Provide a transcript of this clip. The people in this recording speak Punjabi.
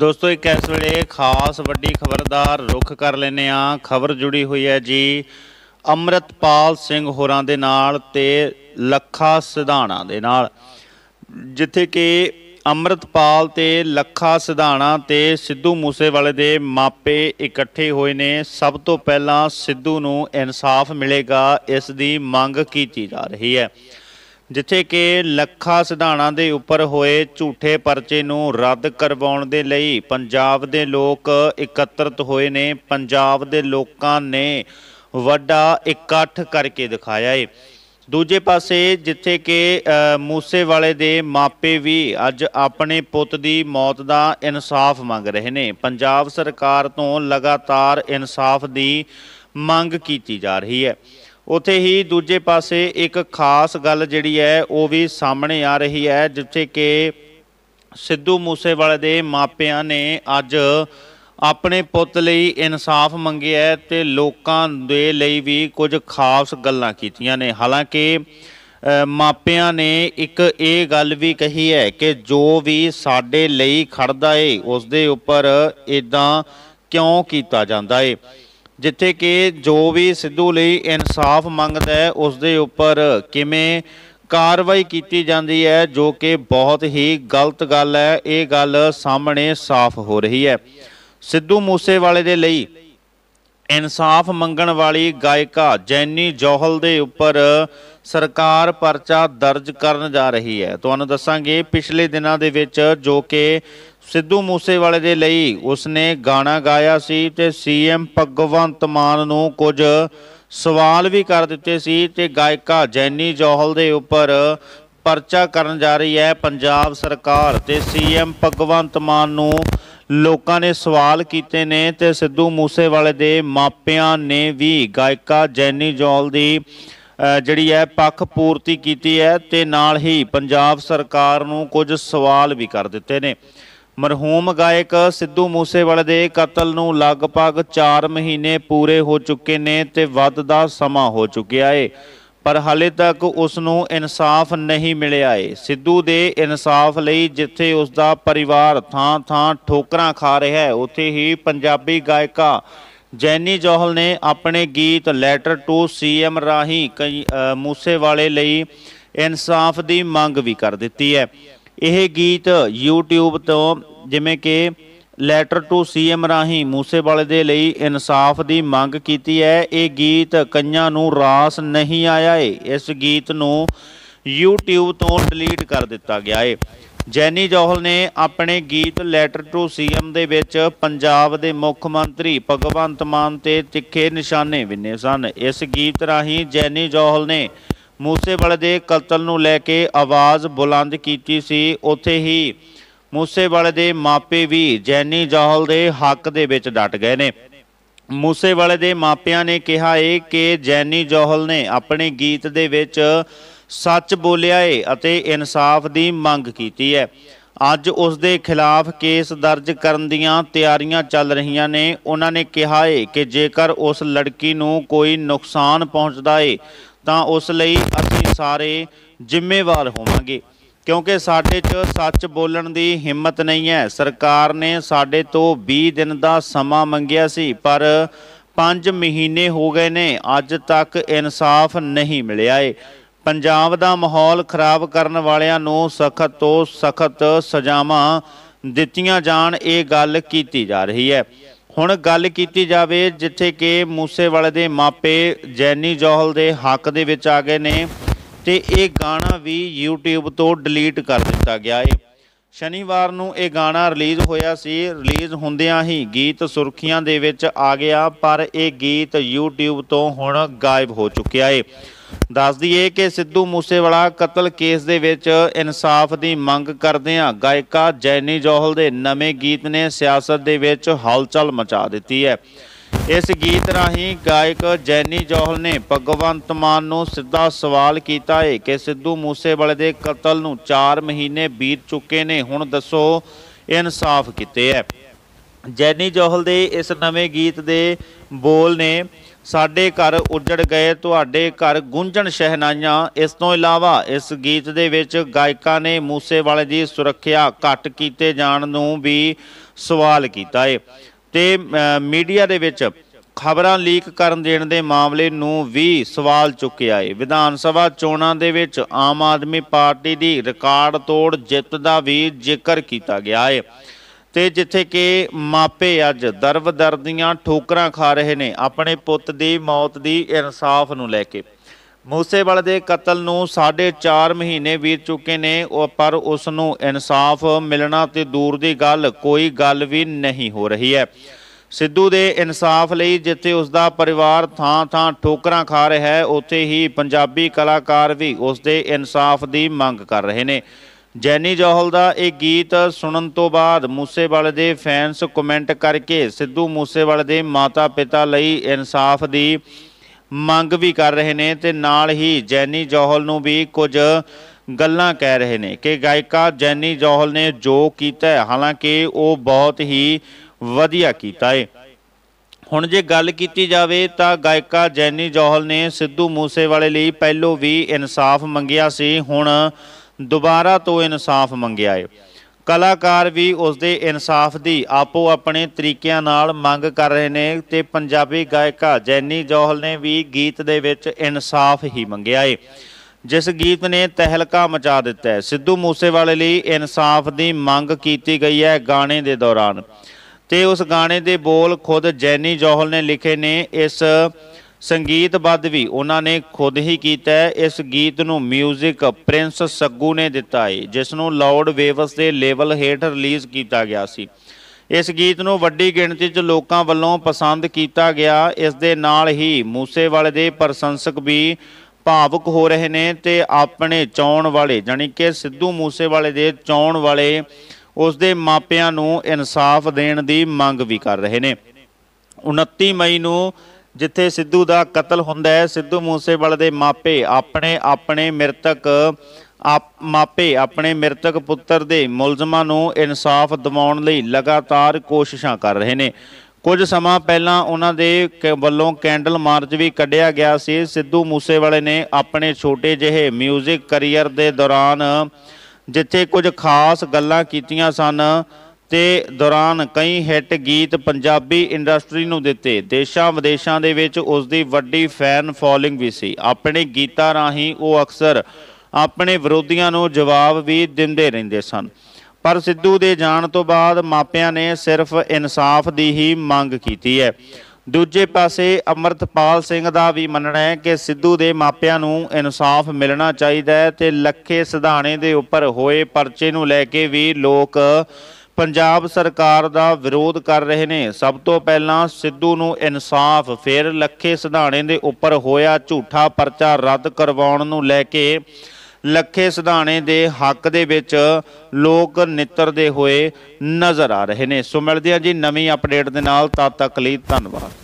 ਦੋਸਤੋ ਇੱਕ ਇਸ ਵੇਲੇ ਖਾਸ ਵੱਡੀ ਖਬਰ ਦਾ ਰੁਖ ਕਰ ਲੈਨੇ ਆ ਖਬਰ ਜੁੜੀ ਹੋਈ ਹੈ ਜੀ ਅਮਰਤਪਾਲ ਸਿੰਘ ਹੋਰਾਂ ਦੇ ਨਾਲ ਤੇ ਲੱਖਾ ਸਿਧਾਣਾ ਦੇ ਨਾਲ ਜਿੱਥੇ ਕਿ ਅਮਰਤਪਾਲ ਤੇ ਲੱਖਾ ਸਿਧਾਣਾ ਤੇ ਸਿੱਧੂ ਮੂਸੇਵਾਲੇ ਦੇ ਮਾਪੇ ਇਕੱਠੇ ਹੋਏ ਨੇ ਸਭ ਤੋਂ ਪਹਿਲਾਂ ਸਿੱਧੂ ਨੂੰ ਇਨਸਾਫ ਮਿਲੇਗਾ ਇਸ ਦੀ ਮੰਗ ਕੀਤੀ ਜਾ ਰਹੀ ਹੈ ਜਿੱਥੇ ਕਿ ਲੱਖਾ ਸਿਧਾਣਾ ਦੇ ਉੱਪਰ ਹੋਏ ਝੂਠੇ ਪਰਚੇ ਨੂੰ ਰੱਦ ਕਰਵਾਉਣ ਦੇ ਲਈ ਪੰਜਾਬ ਦੇ ਲੋਕ ਇਕੱਤਰਤ ਹੋਏ ਨੇ ਪੰਜਾਬ ਦੇ ਲੋਕਾਂ ਨੇ ਵੱਡਾ ਇਕੱਠ ਕਰਕੇ ਦਿਖਾਇਆ ਏ ਦੂਜੇ ਪਾਸੇ ਜਿੱਥੇ ਕਿ ਮੂਸੇ ਵਾਲੇ ਦੇ ਮਾਪੇ ਵੀ ਅੱਜ ਆਪਣੇ ਪੁੱਤ ਦੀ ਮੌਤ ਦਾ ਇਨਸਾਫ ਮੰਗ ਰਹੇ ਨੇ ਪੰਜਾਬ ਸਰਕਾਰ ਤੋਂ ਲਗਾਤਾਰ ਇਨਸਾਫ ਦੀ ਮੰਗ ਕੀਤੀ ਜਾ ਰਹੀ ਹੈ ਉਥੇ ਹੀ ਦੂਜੇ ਪਾਸੇ ਇੱਕ ਖਾਸ ਗੱਲ ਜਿਹੜੀ ਹੈ ਉਹ ਵੀ ਸਾਹਮਣੇ ਆ ਰਹੀ ਹੈ ਜਿੱਥੇ ਕਿ ਸਿੱਧੂ ਮੂਸੇਵਾਲੇ ਦੇ ਮਾਪਿਆਂ ਨੇ ਅੱਜ ਆਪਣੇ ਪੁੱਤ ਲਈ ਇਨਸਾਫ ਮੰਗਿਆ ਤੇ ਲੋਕਾਂ ਦੇ ਲਈ ਵੀ ਕੁਝ ਖਾਸ ਗੱਲਾਂ ਕੀਤੀਆਂ ਨੇ ਹਾਲਾਂਕਿ ਮਾਪਿਆਂ ਨੇ ਇੱਕ ਇਹ ਗੱਲ ਵੀ ਕਹੀ ਹੈ ਕਿ ਜੋ ਵੀ ਸਾਡੇ ਲਈ ਖੜਦਾ ਏ ਉਸ ਦੇ ਉੱਪਰ ਇਦਾਂ ਕਿਉਂ ਕੀਤਾ ਜਾਂਦਾ ਏ ਜਿੱਥੇ ਕਿ ਜੋ ਵੀ ਸਿੱਧੂ ਲਈ ਇਨਸਾਫ ਮੰਗਦਾ ਹੈ ਉਸ ਦੇ ਉੱਪਰ ਕਿਵੇਂ ਕਾਰਵਾਈ ਕੀਤੀ ਜਾਂਦੀ ਹੈ ਜੋ ਕਿ ਬਹੁਤ ਹੀ ਗਲਤ ਗੱਲ ਹੈ ਇਹ ਗੱਲ ਸਾਹਮਣੇ ਸਾਫ਼ ਹੋ ਰਹੀ ਹੈ ਸਿੱਧੂ ਮੂਸੇਵਾਲੇ ਦੇ ਲਈ ਇਨਸਾਫ ਮੰਗਣ ਵਾਲੀ ਗਾਇਕਾ ਜੈਨੀ ਜੋਹਲ ਦੇ ਉੱਪਰ ਸਰਕਾਰ ਪਰਚਾ ਦਰਜ ਕਰਨ ਜਾ ਰਹੀ ਹੈ ਤੁਹਾਨੂੰ ਦੱਸਾਂਗੇ ਪਿਛਲੇ ਦਿਨਾਂ ਦੇ ਵਿੱਚ ਜੋ ਕਿ ਸਿੱਧੂ ਮੂਸੇਵਾਲੇ ਦੇ ਲਈ ਉਸਨੇ ਗਾਣਾ ਗਾਇਆ ਸੀ ਤੇ ਸੀਐਮ ਭਗਵੰਤ ਮਾਨ ਨੂੰ ਕੁਝ ਸਵਾਲ ਵੀ ਕਰ ਦਿੱਤੇ ਸੀ ਤੇ ਗਾਇਕਾ ਜੈਨੀ ਜੋਹਲ ਦੇ ਉੱਪਰ ਪਰਚਾ ਕਰਨ ਜਾ ਰਹੀ ਹੈ ਪੰਜਾਬ ਸਰਕਾਰ ਤੇ ਸੀਐਮ ਭਗਵੰਤ ਮਾਨ ਨੂੰ ਲੋਕਾਂ ਨੇ ਸਵਾਲ ਕੀਤੇ ਨੇ ਤੇ ਸਿੱਧੂ ਮੂਸੇਵਾਲੇ ਦੇ ਮਾਪਿਆਂ ਨੇ ਵੀ ਗਾਇਕਾ ਜੈਨੀ ਜੋਲ ਦੀ ਜਿਹੜੀ ਹੈ ਪੱਖ ਪੂਰਤੀ ਕੀਤੀ ਹੈ ਤੇ ਨਾਲ ਹੀ ਪੰਜਾਬ ਸਰਕਾਰ ਨੂੰ ਕੁਝ ਸਵਾਲ ਵੀ ਕਰ ਦਿੱਤੇ ਨੇ ਮਰਹੂਮ ਗਾਇਕ ਸਿੱਧੂ ਮੂਸੇਵਾਲੇ ਦੇ ਕਤਲ ਨੂੰ ਲਗਭਗ 4 ਮਹੀਨੇ ਪੂਰੇ ਹੋ ਚੁੱਕੇ ਨੇ ਤੇ ਵੱਧ ਦਾ ਸਮਾਂ ਹੋ ਚੁੱਕਿਆ ਏ ਪਰ ਹਾਲੇ ਤੱਕ ਉਸ ਨੂੰ ਇਨਸਾਫ ਨਹੀਂ ਮਿਲਿਆ ਏ ਸਿੱਧੂ ਦੇ ਇਨਸਾਫ ਲਈ ਜਿੱਥੇ ਉਸ ਦਾ ਪਰਿਵਾਰ ਥਾਂ-ਥਾਂ ਠੋਕਰਾਂ ਖਾ ਰਿਹਾ ਹੈ ਉੱਥੇ ਹੀ ਪੰਜਾਬੀ ਗਾਇਕਾ ਜੈਨੀ ਜੋਹਲ ਨੇ ਆਪਣੇ ਗੀਤ ਲੈਟਰ ਟੂ ਸੀਐਮ ਰਾਹੀਂ ਮੂਸੇਵਾਲੇ ਲਈ ਇਨਸਾਫ ਦੀ ਮੰਗ ਵੀ ਕਰ ਦਿੱਤੀ ਹੈ ਇਹ ਗੀਤ YouTube ਤੋਂ ਜਿਵੇਂ ਕਿ ਲੈਟਰ ਟੂ ਸੀਐਮ ਰਾਹੀਂ ਮੂਸੇਵਾਲੇ ਦੇ ਲਈ ਇਨਸਾਫ ਦੀ ਮੰਗ ਕੀਤੀ ਹੈ ਇਹ ਗੀਤ ਕੰਨਾਂ ਨੂੰ ਰਾਸ ਨਹੀਂ ਆਇਆ ਏ ਇਸ ਗੀਤ ਨੂੰ YouTube ਤੋਂ ਡਿਲੀਟ ਕਰ ਦਿੱਤਾ ਗਿਆ ਏ ਜੈਨੀ ਜੋਹਲ ਨੇ ਆਪਣੇ ਗੀਤ ਲੈਟਰ ਟੂ ਸੀਐਮ ਦੇ ਵਿੱਚ ਪੰਜਾਬ ਦੇ ਮੁੱਖ ਮੰਤਰੀ ਭਗਵੰਤ ਮਾਨ ਤੇ ਤਿੱਖੇ ਨਿਸ਼ਾਨੇ ਵਿੰਨੇ ਸਨ ਇਸ ਗੀਤ ਰਾਹੀਂ ਜੈਨੀ ਜੋਹਲ ਨੇ ਮੂਸੇਵਾਲੇ ਦੇ ਕਤਲ ਨੂੰ ਲੈ ਕੇ ਆਵਾਜ਼ ਬੁਲੰਦ ਕੀਤੀ ਸੀ ਉੱਥੇ ਹੀ ਮੂਸੇਵਾਲੇ ਦੇ ਮਾਪੇ ਵੀ ਜੈਨੀ ਜਾਹਲ ਦੇ ਹੱਕ ਦੇ ਵਿੱਚ ਡਟ ਗਏ ਨੇ ਮੂਸੇਵਾਲੇ ਦੇ ਮਾਪਿਆਂ ਨੇ ਕਿਹਾ ਏ ਕਿ ਜੈਨੀ ਜੋਹਲ ਨੇ ਆਪਣੇ ਗੀਤ ਦੇ ਵਿੱਚ ਸੱਚ ਬੋਲਿਆ ਏ ਅਤੇ ਇਨਸਾਫ ਦੀ ਮੰਗ ਕੀਤੀ ਹੈ ਅੱਜ ਉਸ ਦੇ ਖਿਲਾਫ ਕੇਸ ਦਰਜ ਕਰਨ ਦੀਆਂ ਤਿਆਰੀਆਂ ਚੱਲ ਰਹੀਆਂ ਨੇ ਉਹਨਾਂ ਨੇ ਕਿਹਾ ਏ ਕਿ ਜੇਕਰ ਉਸ ਲੜਕੀ ਨੂੰ ਕੋਈ ਨੁਕਸਾਨ ਪਹੁੰਚਦਾ ਏ ਤਾਂ ਉਸ ਲਈ ਅਸੀਂ ਸਾਰੇ ਜ਼ਿੰਮੇਵਾਰ ਹੋਵਾਂਗੇ ਕਿਉਂਕਿ ਸਾਡੇ 'ਚ ਸੱਚ ਬੋਲਣ ਦੀ ਹਿੰਮਤ ਨਹੀਂ ਹੈ ਸਰਕਾਰ ਨੇ ਸਾਡੇ ਤੋਂ 20 ਦਿਨ ਦਾ ਸਮਾਂ ਮੰਗਿਆ ਸੀ ਪਰ 5 ਮਹੀਨੇ ਹੋ ਗਏ ਨੇ ਅੱਜ ਤੱਕ ਇਨਸਾਫ ਨਹੀਂ ਮਿਲਿਆ ਏ ਪੰਜਾਬ ਦਾ ਮਾਹੌਲ ਖਰਾਬ ਕਰਨ ਵਾਲਿਆਂ ਨੂੰ ਸਖਤ ਤੋਂ ਸਖਤ ਸਜ਼ਾਵਾਂ ਦਿੱਤੀਆਂ ਜਾਣ ਇਹ ਗੱਲ ਕੀਤੀ ਜਾ ਰਹੀ ਹੈ ਹੁਣ ਗੱਲ ਕੀਤੀ ਜਾਵੇ ਜਿੱਥੇ ਕਿ ਮੂਸੇ ਵਾਲੇ ਦੇ ਮਾਪੇ ਜੈਨੀ ਜੋਹਲ ਦੇ ਹੱਕ ਦੇ ਵਿੱਚ ਆ ਗਏ ਨੇ ਤੇ ਇਹ ਗਾਣਾ ਵੀ YouTube ਤੋਂ ਡਿਲੀਟ ਕਰ ਦਿੱਤਾ ਗਿਆ ਹੈ ਸ਼ਨੀਵਾਰ ਨੂੰ ਇਹ ਗਾਣਾ ਰਿਲੀਜ਼ ਹੋਇਆ ਸੀ ਰਿਲੀਜ਼ ਹੁੰਦਿਆਂ ਹੀ ਗੀਤ ਸੁਰਖੀਆਂ ਦੇ ਵਿੱਚ ਆ ਗਿਆ ਪਰ ਇਹ ਗੀਤ YouTube ਤੋਂ ਹੁਣ ਗਾਇਬ ਹੋ ਚੁੱਕਿਆ ਏ ਦੱਸ ਦਈਏ ਕਿ ਸਿੱਧੂ ਮੂਸੇਵਾਲਾ ਕਤਲ ਕੇਸ ਦੇ ਵਿੱਚ ਇਨਸਾਫ ਦੀ ਮੰਗ ਕਰਦਿਆਂ ਗਾਇਕਾ ਜੈਨੀ ਜੋਹਲ ਦੇ ਨਵੇਂ ਗੀਤ ਨੇ ਸਿਆਸਤ ਦੇ ਵਿੱਚ ਹਲਚਲ ਮਚਾ ਦਿੱਤੀ ਹੈ ਇਸ ਗੀਤ ਰਾਹੀਂ ਗਾਇਕ ਜੈਨੀ ਜੋਹਲ ਨੇ ਭਗਵੰਤ ਮਾਨ ਨੂੰ ਸਿੱਧਾ ਸਵਾਲ ਕੀਤਾ ਹੈ ਕਿ ਸਿੱਧੂ ਮੂਸੇਵਾਲੇ ਦੇ ਕਤਲ ਨੂੰ 4 ਮਹੀਨੇ ਬੀਤ ਚੁੱਕੇ ਨੇ ਹੁਣ ਦੱਸੋ ਇਨਸਾਫ ਕਿਤੇ ਹੈ ਜੈਨੀ ਜੋਹਲ ਦੇ ਇਸ ਨਵੇਂ ਗੀਤ ਦੇ ਬੋਲ ਨੇ ਸਾਡੇ ਘਰ ਉੱਜੜ ਗਏ ਤੁਹਾਡੇ ਘਰ ਗੂੰਜਣ ਸ਼ਹਿਨਾਈਆਂ ਇਸ ਤੋਂ ਇਲਾਵਾ ਇਸ ਗੀਤ ਦੇ ਵਿੱਚ ਗਾਇਕਾਂ ਨੇ ਮੂਸੇਵਾਲੇ ਦੀ ਸੁਰੱਖਿਆ ਘਟ ਕੀਤੇ ਜਾਣ ਨੂੰ ਵੀ ਸਵਾਲ ਕੀਤਾ ਹੈ ਤੇ ਮੀਡੀਆ ਦੇ ਵਿੱਚ ਖਬਰਾਂ ਲੀਕ ਕਰਨ ਦੇਣ ਦੇ ਮਾਮਲੇ ਨੂੰ ਵੀ ਸਵਾਲ ਚੁੱਕਿਆ ਏ ਵਿਧਾਨ ਸਭਾ ਚੋਣਾਂ ਦੇ ਵਿੱਚ ਆਮ ਆਦਮੀ ਪਾਰਟੀ ਦੀ ਰਿਕਾਰਡ ਤੋੜ ਜਿੱਤ ਦਾ ਵੀ ਜ਼ਿਕਰ ਕੀਤਾ ਗਿਆ ਏ ਤੇ ਜਿੱਥੇ ਕਿ ਮਾਪੇ ਅੱਜ ਦਰਵ ਦੀਆਂ ਠੋਕਰਾਂ ਖਾ ਰਹੇ ਨੇ ਆਪਣੇ ਪੁੱਤ ਦੀ ਮੌਤ ਦੀ ਇਨਸਾਫ ਨੂੰ ਲੈ ਕੇ ਮੂਸੇਵਾਲ ਦੇ ਕਤਲ ਨੂੰ 4.5 ਮਹੀਨੇ ਬੀਤ ਚੁੱਕੇ ਨੇ ਪਰ ਉਸ ਨੂੰ ਇਨਸਾਫ ਮਿਲਣਾ ਤੇ ਦੂਰ ਦੀ ਗੱਲ ਕੋਈ ਗੱਲ ਵੀ ਨਹੀਂ ਹੋ ਰਹੀ ਹੈ ਸਿੱਧੂ ਦੇ ਇਨਸਾਫ ਲਈ ਜਿੱਥੇ ਉਸ ਦਾ ਪਰਿਵਾਰ ਥਾਂ-ਥਾਂ ਠੋਕਰਾਂ ਖਾ ਰਿਹਾ ਹੈ ਉੱਥੇ ਹੀ ਪੰਜਾਬੀ ਕਲਾਕਾਰ ਵੀ ਉਸ ਦੇ ਇਨਸਾਫ ਦੀ ਮੰਗ ਕਰ ਰਹੇ ਨੇ ਜੈਨੀ ਜੋਹਲ ਦਾ ਇਹ ਗੀਤ ਸੁਣਨ ਤੋਂ ਬਾਅਦ ਮੂਸੇਵਾਲ ਦੇ ਫੈਨਸ ਕਮੈਂਟ ਕਰਕੇ ਸਿੱਧੂ ਮੂਸੇਵਾਲ ਦੇ ਮਾਤਾ-ਪਿਤਾ ਲਈ ਇਨਸਾਫ ਦੀ ਮੰਗ ਵੀ ਕਰ ਰਹੇ ਨੇ ਤੇ ਨਾਲ ਹੀ ਜੈਨੀ ਜੋਹਲ ਨੂੰ ਵੀ ਕੁਝ ਗੱਲਾਂ ਕਹਿ ਰਹੇ ਨੇ ਕਿ ਗਾਇਕਾ ਜੈਨੀ ਜੋਹਲ ਨੇ ਜੋ ਕੀਤਾ ਹੈ ਹਾਲਾਂਕਿ ਉਹ ਬਹੁਤ ਹੀ ਵਧੀਆ ਕੀਤਾ ਹੈ ਹੁਣ ਜੇ ਗੱਲ ਕੀਤੀ ਜਾਵੇ ਤਾਂ ਗਾਇਕਾ ਜੈਨੀ ਜੋਹਲ ਨੇ ਸਿੱਧੂ ਮੂਸੇਵਾਲੇ ਲਈ ਪਹਿਲੋ ਵੀ ਇਨਸਾਫ ਮੰਗਿਆ ਸੀ ਹੁਣ ਦੁਬਾਰਾ ਤੋਂ ਇਨਸਾਫ ਮੰਗਿਆ ਹੈ ਕਲਾਕਾਰ ਵੀ ਉਸ ਦੇ ਇਨਸਾਫ ਦੀ ਆਪੋ ਆਪਣੇ ਤਰੀਕਿਆਂ ਨਾਲ ਮੰਗ ਕਰ ਰਹੇ ਨੇ ਤੇ ਪੰਜਾਬੀ ਗਾਇਕਾ ਜੈਨੀ ਜੋਹਲ ਨੇ ਵੀ ਗੀਤ ਦੇ ਵਿੱਚ ਇਨਸਾਫ ਹੀ ਮੰਗਿਆ ਏ ਜਿਸ ਗੀਤ ਨੇ ਤਹਿਲਕਾ ਮਚਾ ਦਿੱਤਾ ਹੈ ਸਿੱਧੂ ਮੂਸੇਵਾਲੇ ਲਈ ਇਨਸਾਫ ਦੀ ਮੰਗ ਕੀਤੀ ਗਈ ਹੈ ਗਾਣੇ ਦੇ ਦੌਰਾਨ ਤੇ ਉਸ ਗਾਣੇ ਦੇ ਬੋਲ ਖੁਦ ਜੈਨੀ ਜੋਹਲ ਨੇ ਲਿਖੇ ਨੇ ਇਸ ਸੰਗੀਤਬੱਧ ਵੀ ਉਹਨਾਂ ਨੇ ਖੁਦ ਹੀ ਕੀਤਾ ਇਸ ਗੀਤ ਨੂੰ 뮤직 ਪ੍ਰਿੰਸ ਸੱਗੂ ਨੇ ਦਿੱਤਾ ਹੈ ਜਿਸ ਨੂੰ ਲਾਉਡ ਵੇਵਸ ਦੇ ਲੇਵਲ ਹੇਠ ਰਿਲੀਜ਼ ਕੀਤਾ ਗਿਆ ਸੀ ਇਸ ਗੀਤ ਨੂੰ ਵੱਡੀ ਗਿਣਤੀ 'ਚ ਲੋਕਾਂ ਵੱਲੋਂ ਪਸੰਦ ਕੀਤਾ ਗਿਆ ਇਸ ਦੇ ਨਾਲ ਹੀ ਮੂਸੇਵਾਲੇ ਦੇ ਪ੍ਰਸ਼ੰਸਕ ਵੀ ਭਾਵੁਕ ਹੋ ਰਹੇ ਨੇ ਤੇ ਆਪਣੇ ਚਾਉਣ ਵਾਲੇ ਜਾਨੀ ਕਿ ਸਿੱਧੂ ਮੂਸੇਵਾਲੇ ਦੇ ਚਾਉਣ ਵਾਲੇ ਉਸ ਦੇ ਮਾਪਿਆਂ ਨੂੰ ਇਨਸਾਫ ਦੇਣ ਦੀ ਮੰਗ ਵੀ ਕਰ ਰਹੇ ਨੇ 29 ਮਈ ਨੂੰ ਜਿੱਥੇ ਸਿੱਧੂ ਦਾ ਕਤਲ ਹੁੰਦਾ ਹੈ ਸਿੱਧੂ ਮੂਸੇਵਾਲੇ ਦੇ ਮਾਪੇ ਆਪਣੇ ਆਪਣੇ ਮ੍ਰਿਤਕ ਮਾਪੇ ਆਪਣੇ ਮ੍ਰਿਤਕ ਪੁੱਤਰ ਦੇ ਮੁਲਜ਼ਮਾਂ ਨੂੰ ਇਨਸਾਫ ਦਿਵਾਉਣ ਲਈ ਲਗਾਤਾਰ ਕੋਸ਼ਿਸ਼ਾਂ ਕਰ ਰਹੇ ਨੇ ਕੁਝ ਸਮਾਂ ਪਹਿਲਾਂ ਉਹਨਾਂ ਦੇ ਵੱਲੋਂ ਕੈਂਡਲ ਮਾਰਚ ਵੀ ਕੱਢਿਆ ਗਿਆ ਸੀ ਸਿੱਧੂ ਮੂਸੇਵਾਲੇ ਨੇ ਆਪਣੇ ਛੋਟੇ ਜਿਹੇ 뮤직 ਕੈਰੀਅਰ ਦੇ ਦੌਰਾਨ ਜਿੱਥੇ ਕੁਝ ਖਾਸ ਗੱਲਾਂ ਕੀਤੀਆਂ ਸਨ ਤੇ ਦੌਰਾਨ ਕਈ ਹਿੱਟ ਗੀਤ ਪੰਜਾਬੀ ਇੰਡਸਟਰੀ ਨੂੰ ਦਿੱਤੇ ਦੇਸ਼ਾਂ ਵਿਦੇਸ਼ਾਂ ਦੇ ਵਿੱਚ ਉਸ ਦੀ ਵੱਡੀ ਫੈਨ ਫੋਲੋਇੰਗ ਵੀ ਸੀ ਆਪਣੇ ਗੀਤਾਂ ਰਾਹੀਂ ਉਹ ਅਕਸਰ ਆਪਣੇ ਵਿਰੋਧੀਆਂ ਨੂੰ ਜਵਾਬ ਵੀ ਦਿੰਦੇ ਰਹਿੰਦੇ ਸਨ ਪਰ ਸਿੱਧੂ ਦੇ ਜਾਣ ਤੋਂ ਬਾਅਦ ਮਾਪਿਆਂ ਨੇ ਸਿਰਫ ਇਨਸਾਫ ਦੀ ਹੀ ਮੰਗ ਕੀਤੀ ਹੈ ਦੂਜੇ ਪਾਸੇ ਅਮਰਤਪਾਲ ਸਿੰਘ ਦਾ ਵੀ ਮੰਨਣਾ ਹੈ ਕਿ ਸਿੱਧੂ ਦੇ ਮਾਪਿਆਂ ਨੂੰ ਇਨਸਾਫ ਮਿਲਣਾ ਚਾਹੀਦਾ ਹੈ ਤੇ ਲੱਖੇ ਸਿਧਾਣੇ ਦੇ ਉੱਪਰ ਹੋਏ ਪਰਚੇ ਨੂੰ ਲੈ ਕੇ ਵੀ ਲੋਕ ਪੰਜਾਬ ਸਰਕਾਰ ਦਾ ਵਿਰੋਧ ਕਰ ਰਹੇ ਨੇ ਸਭ ਤੋਂ ਪਹਿਲਾਂ ਸਿੱਧੂ ਨੂੰ ਇਨਸਾਫ ਫਿਰ ਲੱਖੇ ਸਿਧਾਣੇ ਦੇ ਉੱਪਰ ਹੋਇਆ ਝੂਠਾ ਪਰਚਾ ਰੱਦ ਕਰਵਾਉਣ ਨੂੰ ਲੈ ਕੇ ਲੱਖੇ ਸਿਧਾਣੇ ਦੇ ਹੱਕ ਦੇ ਵਿੱਚ ਲੋਕ ਨਿੱਤਰਦੇ ਹੋਏ ਨਜ਼ਰ ਆ ਰਹੇ ਨੇ ਸੋ ਮਿਲਦੇ ਆ ਜੀ ਨਵੀਂ ਅਪਡੇਟ ਦੇ ਨਾਲ ਤਦ ਤੱਕ ਲਈ ਧੰਨਵਾਦ